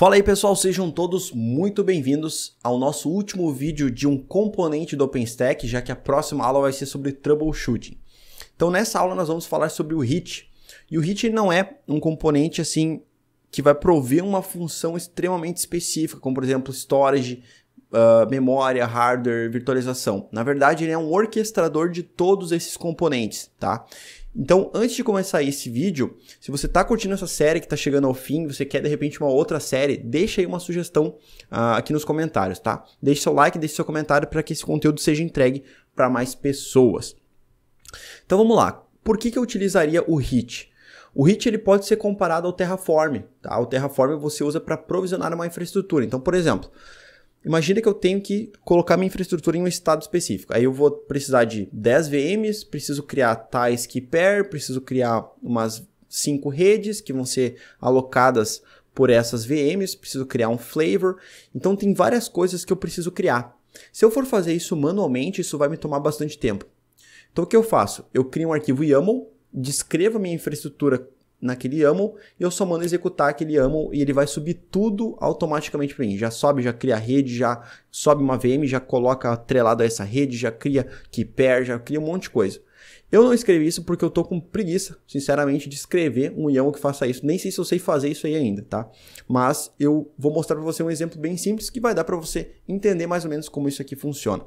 Fala aí pessoal, sejam todos muito bem-vindos ao nosso último vídeo de um componente do OpenStack, já que a próxima aula vai ser sobre troubleshooting. Então nessa aula nós vamos falar sobre o HIT. E o HIT não é um componente assim que vai prover uma função extremamente específica, como por exemplo storage, uh, memória, hardware, virtualização. Na verdade, ele é um orquestrador de todos esses componentes, tá? Então, antes de começar esse vídeo, se você está curtindo essa série que está chegando ao fim, você quer de repente uma outra série, deixa aí uma sugestão uh, aqui nos comentários, tá? Deixe seu like, deixe seu comentário para que esse conteúdo seja entregue para mais pessoas. Então vamos lá. Por que, que eu utilizaria o HIT? O HIT ele pode ser comparado ao Terraform. Tá? O Terraform você usa para provisionar uma infraestrutura. Então, por exemplo, Imagina que eu tenho que colocar minha infraestrutura em um estado específico. Aí eu vou precisar de 10 VMs, preciso criar tais que pair, preciso criar umas 5 redes que vão ser alocadas por essas VMs, preciso criar um flavor. Então tem várias coisas que eu preciso criar. Se eu for fazer isso manualmente, isso vai me tomar bastante tempo. Então o que eu faço? Eu crio um arquivo YAML, descrevo a minha infraestrutura naquele YAML e eu só mando executar aquele YAML e ele vai subir tudo automaticamente para mim. Já sobe, já cria rede, já sobe uma VM, já coloca atrelado a essa rede, já cria que pair, já cria um monte de coisa. Eu não escrevi isso porque eu tô com preguiça, sinceramente, de escrever um YAML que faça isso. Nem sei se eu sei fazer isso aí ainda, tá? Mas eu vou mostrar para você um exemplo bem simples que vai dar para você entender mais ou menos como isso aqui funciona.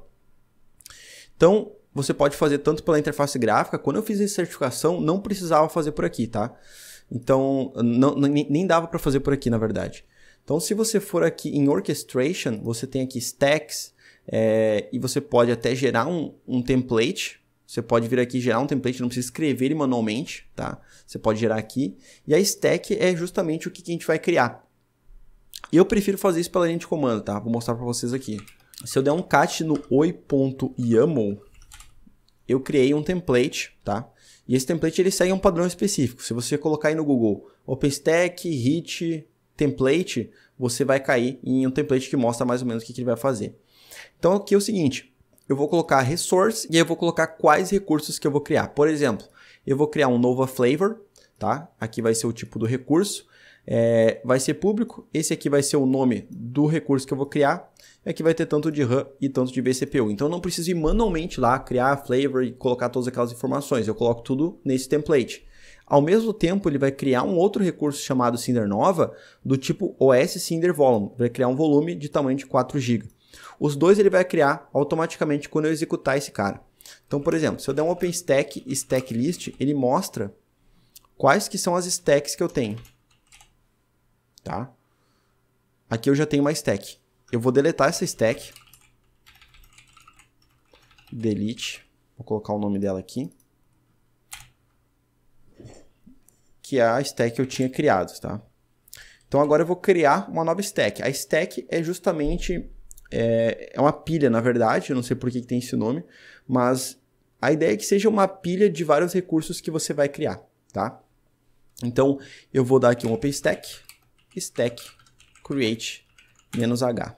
Então, você pode fazer tanto pela interface gráfica. Quando eu fiz essa certificação, não precisava fazer por aqui, tá? Então, não, nem, nem dava para fazer por aqui, na verdade. Então, se você for aqui em Orchestration, você tem aqui Stacks, é, e você pode até gerar um, um template. Você pode vir aqui gerar um template, não precisa escrever ele manualmente, tá? Você pode gerar aqui. E a stack é justamente o que, que a gente vai criar. Eu prefiro fazer isso pela linha de comando, tá? Vou mostrar para vocês aqui. Se eu der um cat no oi.yaml, eu criei um template, tá? E esse template ele segue um padrão específico. Se você colocar aí no Google OpenStack Hit Template, você vai cair em um template que mostra mais ou menos o que, que ele vai fazer. Então aqui é o seguinte, eu vou colocar resource e eu vou colocar quais recursos que eu vou criar. Por exemplo, eu vou criar um Nova Flavor, tá? Aqui vai ser o tipo do recurso, é, vai ser público. Esse aqui vai ser o nome do recurso que eu vou criar, é que vai ter tanto de RAM e tanto de vCPU. Então eu não preciso ir manualmente lá criar a flavor e colocar todas aquelas informações. Eu coloco tudo nesse template. Ao mesmo tempo, ele vai criar um outro recurso chamado Cinder Nova do tipo OS Cinder Volume. Vai criar um volume de tamanho de 4 GB. Os dois ele vai criar automaticamente quando eu executar esse cara. Então, por exemplo, se eu der um OpenStack Stack List, ele mostra quais que são as stacks que eu tenho. Tá? Aqui eu já tenho uma stack. Eu vou deletar essa stack. Delete. Vou colocar o nome dela aqui. Que é a stack que eu tinha criado, tá? Então agora eu vou criar uma nova stack. A stack é justamente... É, é uma pilha, na verdade. Eu não sei por que, que tem esse nome. Mas a ideia é que seja uma pilha de vários recursos que você vai criar, tá? Então, eu vou dar aqui um OpenStack, stack create -h.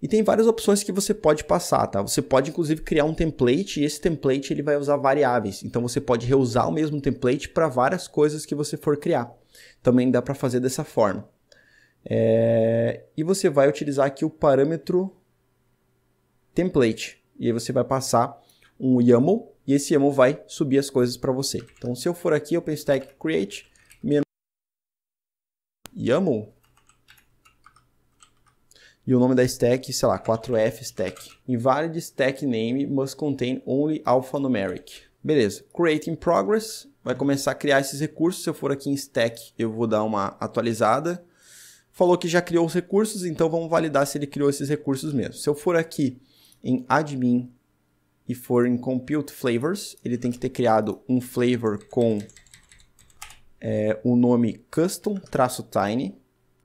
E tem várias opções que você pode passar, tá? Você pode inclusive criar um template e esse template ele vai usar variáveis. Então você pode reusar o mesmo template para várias coisas que você for criar. Também dá para fazer dessa forma. É... E você vai utilizar aqui o parâmetro template. E aí você vai passar um YAML e esse YAML vai subir as coisas para você. Então se eu for aqui, eu create menos YAML e o nome da stack, sei lá, 4F stack. Invalid stack name must contain only alphanumeric. Beleza. Create in progress. Vai começar a criar esses recursos. Se eu for aqui em stack, eu vou dar uma atualizada. Falou que já criou os recursos, então vamos validar se ele criou esses recursos mesmo. Se eu for aqui em admin e for em compute flavors, ele tem que ter criado um flavor com é, o nome custom-tiny,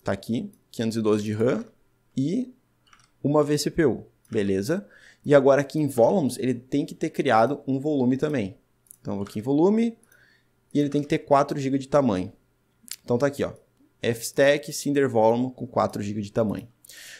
tá aqui, 512 de RAM e uma vCPU, beleza? E agora aqui em volumes, ele tem que ter criado um volume também. Então eu vou aqui em volume e ele tem que ter 4 GB de tamanho. Então tá aqui, ó. FStack Cinder Volume com 4 GB de tamanho.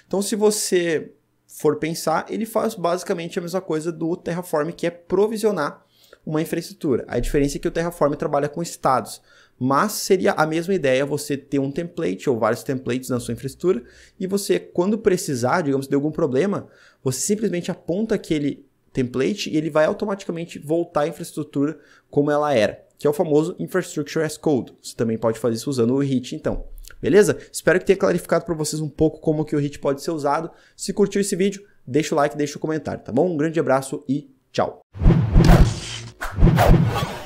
Então se você for pensar, ele faz basicamente a mesma coisa do Terraform, que é provisionar uma infraestrutura. A diferença é que o Terraform trabalha com estados. Mas seria a mesma ideia você ter um template ou vários templates na sua infraestrutura e você, quando precisar, digamos, de algum problema, você simplesmente aponta aquele template e ele vai automaticamente voltar à infraestrutura como ela era, que é o famoso Infrastructure as Code. Você também pode fazer isso usando o HIT, então. Beleza? Espero que tenha clarificado para vocês um pouco como que o HIT pode ser usado. Se curtiu esse vídeo, deixa o like, deixa o comentário, tá bom? Um grande abraço e tchau! you